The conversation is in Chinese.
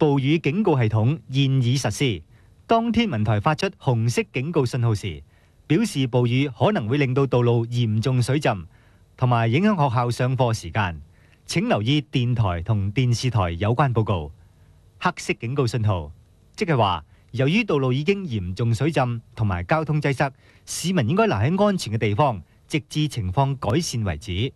暴雨警告系统现已实施。当天文台发出红色警告信号时，表示暴雨可能会令到道路严重水浸，同埋影响学校上课时间。请留意电台同电视台有关报告。黑色警告信号，即系话，由于道路已经严重水浸同埋交通挤塞，市民应该留喺安全嘅地方，直至情况改善为止。